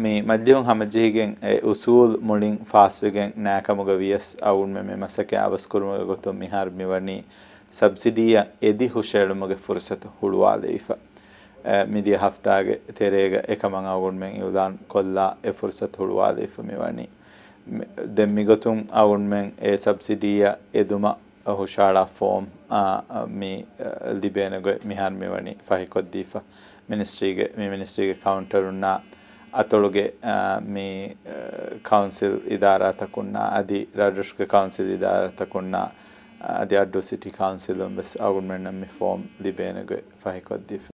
මේ මධ්‍යවන් හමජිහිගෙන් උසූල් මුලින් ෆාස්වගෙන් නෑකමුග වියස් අවුන් මෙ මසක අවස්කුරුමග ගොතුම් මිහාර මෙවනී සබ්සිඩිය එදි හුෂේළුමගේ ෆුරසත හුළුවාදීෆ මිදිය හෆ්තාගේ තෙරේග එකමං අවුන් මෙන් යුදාන් කොල්ලා එ ෆුරසත හුළුවාදීෆ මෙවනී දෙම්මි ගොතුම් අවුන් මෙන් ඒ සබ්සිඩිය එදුම හුෂාලා ෆෝම් මේ ලිබේනග මිහාර මෙවනී ෆහිකොද්දීෆ මිනිස්ට්‍රීගේ මේ මිනිස්ට්‍රීගේ කවුන්ටරුන්නා atologe මේ කවන්සිල් ඉදාරාතකුන්නා අධි රාජෘෂ්ක කවන්සිල් ඉදාරාතකුන්නා අධි අඩ්ඩු සිටි කවන්සිලුම් බස් අවුන්මෙන්නම් ෆෝම් ලිබේනග ෆහිකොද්දිෆ